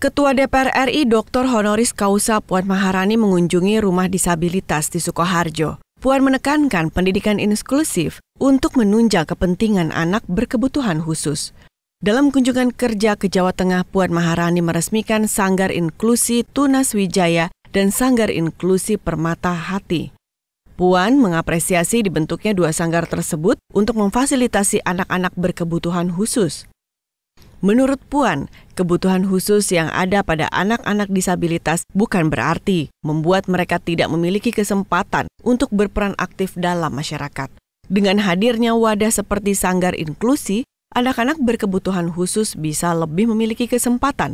Ketua DPR RI Dr. Honoris Causa Puan Maharani mengunjungi rumah disabilitas di Sukoharjo. Puan menekankan pendidikan inklusif untuk menunjang kepentingan anak berkebutuhan khusus. Dalam kunjungan kerja ke Jawa Tengah, Puan Maharani meresmikan Sanggar Inklusi Tunas Wijaya dan Sanggar Inklusi Permata Hati. Puan mengapresiasi dibentuknya dua sanggar tersebut untuk memfasilitasi anak-anak berkebutuhan khusus. Menurut Puan, kebutuhan khusus yang ada pada anak-anak disabilitas bukan berarti membuat mereka tidak memiliki kesempatan untuk berperan aktif dalam masyarakat. Dengan hadirnya wadah seperti sanggar inklusi, anak-anak berkebutuhan khusus bisa lebih memiliki kesempatan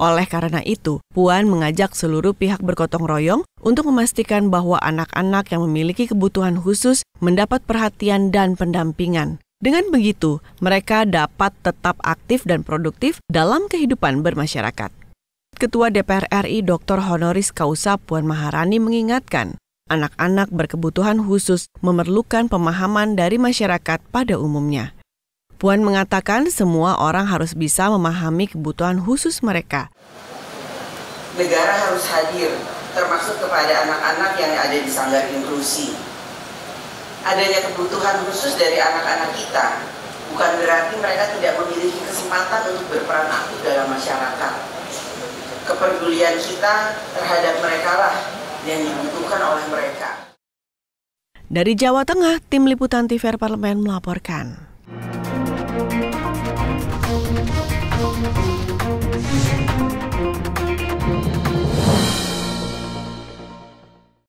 oleh karena itu, Puan mengajak seluruh pihak bergotong royong untuk memastikan bahwa anak-anak yang memiliki kebutuhan khusus mendapat perhatian dan pendampingan. Dengan begitu, mereka dapat tetap aktif dan produktif dalam kehidupan bermasyarakat. Ketua DPR RI Dr. Honoris Causa Puan Maharani mengingatkan, anak-anak berkebutuhan khusus memerlukan pemahaman dari masyarakat pada umumnya. Puan mengatakan semua orang harus bisa memahami kebutuhan khusus mereka. Negara harus hadir, termasuk kepada anak-anak yang ada di sanggar inklusi. Adanya kebutuhan khusus dari anak-anak kita bukan berarti mereka tidak memiliki kesempatan untuk berperan aktif dalam masyarakat. Kepedulian kita terhadap mereka lah yang dibutuhkan oleh mereka. Dari Jawa Tengah, Tim Liputan TVR Parlemen melaporkan. Thank you.